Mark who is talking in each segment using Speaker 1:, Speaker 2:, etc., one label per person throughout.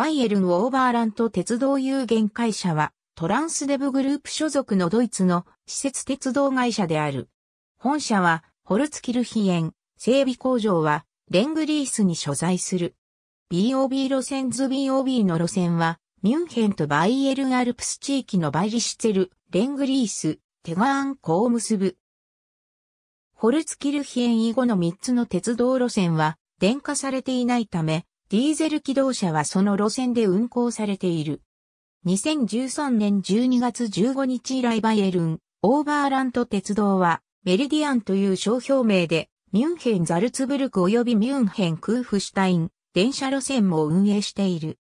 Speaker 1: バイエルン・オーバーラント鉄道有限会社は、トランスデブグループ所属のドイツの施設鉄道会社である。本社は、ホルツキルヒエン、整備工場は、レングリースに所在する。BOB 路線図 BOB の路線は、ミュンヘンとバイエルンアルプス地域のバイリシュツェル、レングリース、テガーン湖を結ぶ。ホルツキルヒエン以後の3つの鉄道路線は、電化されていないため、ディーゼル機動車はその路線で運行されている。2013年12月15日以来バイエルン、オーバーラント鉄道は、メリディアンという商標名で、ミュンヘン・ザルツブルク及びミュンヘン・クーフシュタイン、電車路線も運営している。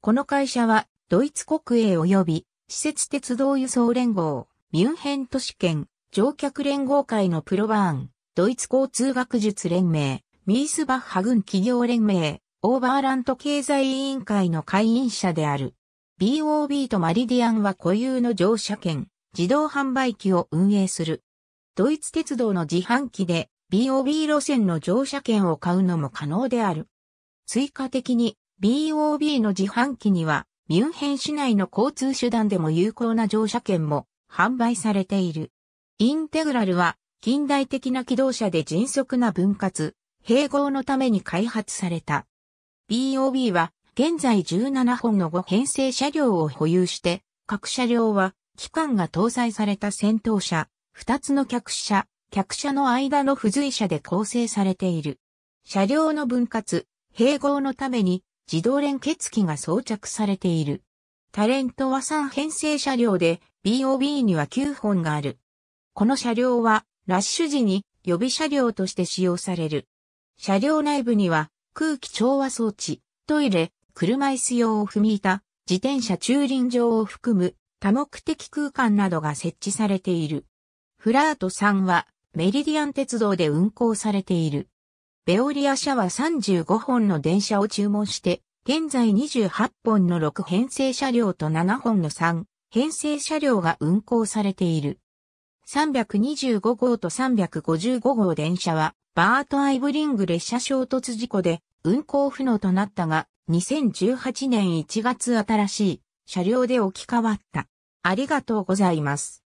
Speaker 1: この会社は、ドイツ国営及び、施設鉄道輸送連合、ミュンヘン都市圏、乗客連合会のプロバーン、ドイツ交通学術連盟、ミースバッハ軍企業連盟、オーバーラント経済委員会の会員者である。BOB とマリディアンは固有の乗車券、自動販売機を運営する。ドイツ鉄道の自販機で BOB 路線の乗車券を買うのも可能である。追加的に BOB の自販機にはミュンヘン市内の交通手段でも有効な乗車券も販売されている。インテグラルは近代的な機動車で迅速な分割、併合のために開発された BOB は現在17本の5編成車両を保有して、各車両は機関が搭載された先頭車、2つの客車、客車の間の付随車で構成されている。車両の分割、併合のために自動連結機が装着されている。タレントは3編成車両で BOB には9本がある。この車両はラッシュ時に予備車両として使用される。車両内部には空気調和装置、トイレ、車椅子用を踏み板、自転車駐輪場を含む多目的空間などが設置されている。フラート3はメリディアン鉄道で運行されている。ベオリア社は35本の電車を注文して、現在28本の6編成車両と7本の3編成車両が運行されている。325号と355号電車はバート・アイブリング列車衝突事故で運行不能となったが、2018年1月新しい車両で置き換わった。ありがとうございます。